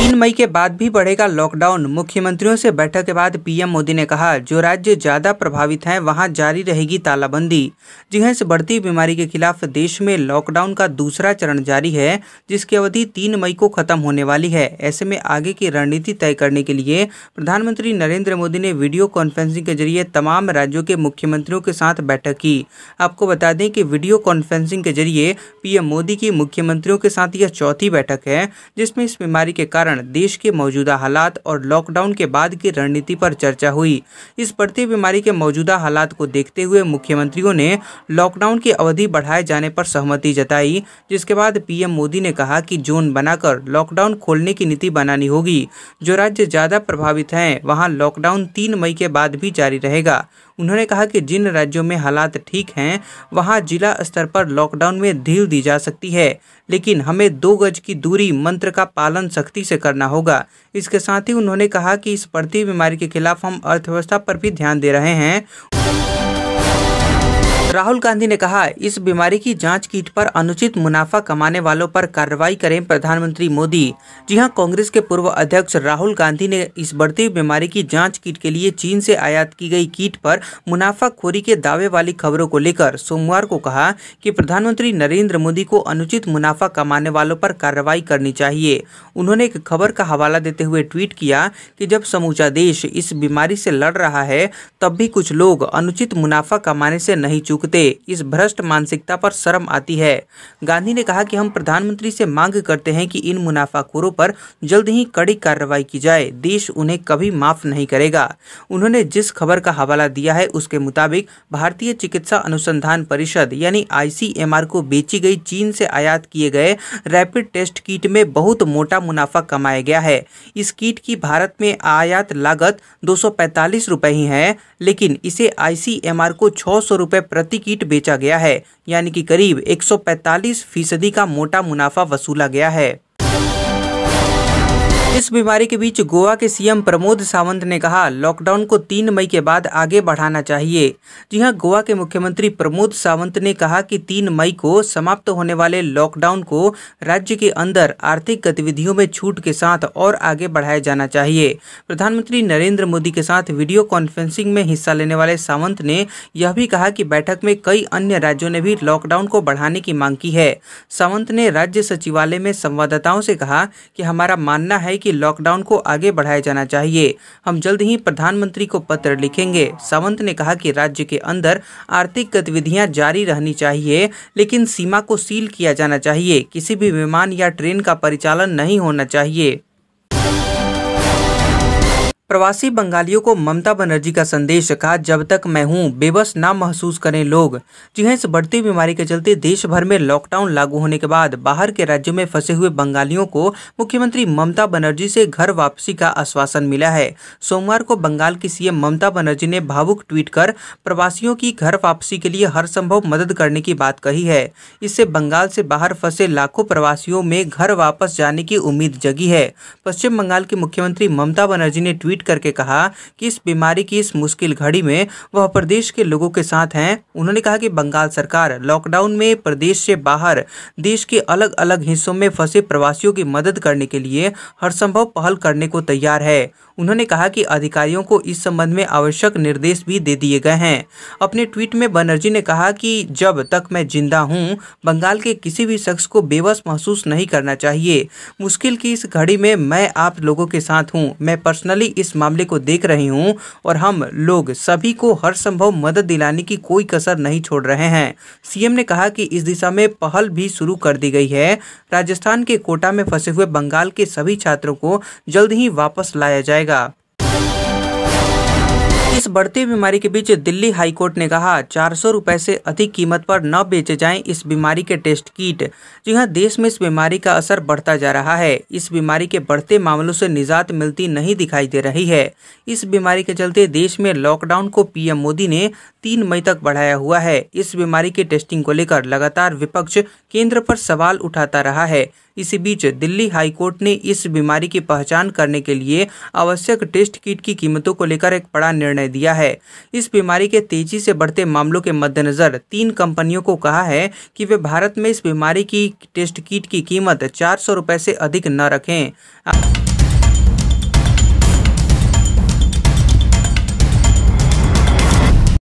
तीन मई के बाद भी बढ़ेगा लॉकडाउन मुख्यमंत्रियों से बैठक के बाद पीएम मोदी ने कहा जो राज्य ज्यादा प्रभावित हैं वहां जारी रहेगी तालाबंदी जी हाँ इस बढ़ती बीमारी के खिलाफ देश में लॉकडाउन का दूसरा चरण जारी है जिसकी अवधि तीन मई को खत्म होने वाली है ऐसे में आगे की रणनीति तय करने के लिए प्रधानमंत्री नरेंद्र मोदी ने वीडियो कॉन्फ्रेंसिंग के जरिए तमाम राज्यों के मुख्यमंत्रियों के साथ बैठक की आपको बता दें कि वीडियो कॉन्फ्रेंसिंग के जरिए पीएम मोदी की मुख्यमंत्रियों के साथ यह चौथी बैठक है जिसमें इस बीमारी के कारण कारण देश के मौजूदा हालात और लॉकडाउन के बाद की रणनीति पर चर्चा हुई इस बढ़ती बीमारी के मौजूदा हालात को देखते हुए मुख्यमंत्रियों ने लॉकडाउन की अवधि बढ़ाए जाने पर सहमति जताई जिसके बाद पीएम मोदी ने कहा कि जोन बनाकर लॉकडाउन खोलने की नीति बनानी होगी जो राज्य ज़्यादा प्रभावित हैं वहाँ लॉकडाउन तीन मई के बाद भी जारी रहेगा उन्होंने कहा कि जिन राज्यों में हालात ठीक हैं वहां जिला स्तर पर लॉकडाउन में ढील दी जा सकती है लेकिन हमें दो गज की दूरी मंत्र का पालन सख्ती से करना होगा इसके साथ ही उन्होंने कहा कि इस बढ़ती बीमारी के खिलाफ हम अर्थव्यवस्था पर भी ध्यान दे रहे हैं राहुल गांधी ने कहा इस बीमारी की जांच किट पर अनुचित मुनाफा कमाने वालों पर कार्रवाई करें प्रधानमंत्री मोदी जी हां कांग्रेस के पूर्व अध्यक्ष राहुल गांधी ने इस बढ़ती बीमारी की जांच किट के लिए चीन से आयात की गई किट पर मुनाफाखोरी के दावे वाली खबरों को लेकर सोमवार को कहा कि प्रधानमंत्री नरेंद्र मोदी को अनुचित मुनाफा कमाने वालों पर कार्रवाई करनी चाहिए उन्होंने एक खबर का हवाला देते हुए ट्वीट किया कि जब समूचा देश इस बीमारी से लड़ रहा है तब भी कुछ लोग अनुचित मुनाफा कमाने से नहीं चुके झुकते इस भ्रष्ट मानसिकता पर शर्म आती है गांधी ने कहा कि हम प्रधानमंत्री से मांग करते हैं कि इन मुनाफाखोरों पर जल्द ही कड़ी कार्रवाई की जाए देश उन्हें कभी माफ नहीं करेगा उन्होंने जिस खबर का हवाला दिया है उसके मुताबिक भारतीय चिकित्सा अनुसंधान परिषद यानी आई को बेची गई चीन से आयात किए गए रैपिड टेस्ट किट में बहुत मोटा मुनाफा कमाया गया है इस किट की भारत में आयात लागत दो रुपए ही है लेकिन इसे आईसीएमआर को छः सौ रुपए प्रति प्रति किट बेचा गया है यानी कि करीब 145 फीसदी का मोटा मुनाफा वसूला गया है इस बीमारी के बीच गोवा के सीएम प्रमोद सावंत ने कहा लॉकडाउन को तीन मई के बाद आगे बढ़ाना चाहिए जी हां गोवा के मुख्यमंत्री प्रमोद सावंत ने कहा कि तीन मई को समाप्त होने वाले लॉकडाउन को राज्य के अंदर आर्थिक गतिविधियों में छूट के साथ और आगे बढ़ाया जाना चाहिए प्रधानमंत्री नरेंद्र मोदी के साथ वीडियो कॉन्फ्रेंसिंग में हिस्सा लेने वाले सावंत ने यह भी कहा कि बैठक में कई अन्य राज्यों ने भी लॉकडाउन को बढ़ाने की मांग की है सावंत ने राज्य सचिवालय में संवाददाताओं से कहा कि हमारा मानना है कि लॉकडाउन को आगे बढ़ाया जाना चाहिए हम जल्द ही प्रधानमंत्री को पत्र लिखेंगे सावंत ने कहा कि राज्य के अंदर आर्थिक गतिविधियां जारी रहनी चाहिए लेकिन सीमा को सील किया जाना चाहिए किसी भी विमान या ट्रेन का परिचालन नहीं होना चाहिए प्रवासी बंगालियों को ममता बनर्जी का संदेश कहा जब तक मैं हूँ बेबस ना महसूस करें लोग जी हाँ इस बढ़ती बीमारी के चलते देश भर में लॉकडाउन लागू होने के बाद बाहर के राज्यों में फंसे हुए बंगालियों को मुख्यमंत्री ममता बनर्जी से घर वापसी का आश्वासन मिला है सोमवार को बंगाल की सीएम ममता बनर्जी ने भावुक ट्वीट कर प्रवासियों की घर वापसी के लिए हर संभव मदद करने की बात कही है इससे बंगाल से बाहर फंसे लाखों प्रवासियों में घर वापस जाने की उम्मीद जगी है पश्चिम बंगाल की मुख्यमंत्री ममता बनर्जी ने ट्वीट ट्वीट करके कहा कि इस बीमारी की इस मुश्किल घड़ी में वह प्रदेश के लोगों के साथ हैं उन्होंने कहा कि बंगाल सरकार लॉकडाउन में प्रदेश से बाहर देश के अलग अलग हिस्सों में फंसे प्रवासियों की मदद करने के लिए हर संभव पहल करने को तैयार है उन्होंने कहा कि अधिकारियों को इस संबंध में आवश्यक निर्देश भी दे दिए गए हैं अपने ट्वीट में बनर्जी ने कहा कि जब तक मैं जिंदा हूं बंगाल के किसी भी शख्स को बेबस महसूस नहीं करना चाहिए मुश्किल की इस घड़ी में मैं आप लोगों के साथ हूँ मैं पर्सनली इस मामले को देख रही हूँ और हम लोग सभी को हर संभव मदद दिलाने की कोई कसर नहीं छोड़ रहे हैं सीएम ने कहा कि इस दिशा में पहल भी शुरू कर दी गई है राजस्थान के कोटा में फंसे हुए बंगाल के सभी छात्रों को जल्द ही वापस लाया जाएगा जाएगा इस बढ़ती बीमारी के बीच दिल्ली हाईकोर्ट ने कहा चार सौ से अधिक कीमत पर न बेचे जाएं इस बीमारी के टेस्ट किट जी हाँ देश में इस बीमारी का असर बढ़ता जा रहा है इस बीमारी के बढ़ते मामलों से निजात मिलती नहीं दिखाई दे रही है इस बीमारी के चलते देश में लॉकडाउन को पीएम मोदी ने तीन मई तक बढ़ाया हुआ है इस बीमारी के टेस्टिंग को लेकर लगातार विपक्ष केंद्र पर सवाल उठाता रहा है इसी बीच दिल्ली हाईकोर्ट ने इस बीमारी की पहचान करने के लिए आवश्यक टेस्ट किट की कीमतों को लेकर एक बड़ा निर्णय दिया है इस बीमारी के तेजी से बढ़ते मामलों के मद्देनजर तीन कंपनियों को कहा है कि वे भारत में इस बीमारी की टेस्ट किट की कीमत चार सौ रुपये से अधिक न रखें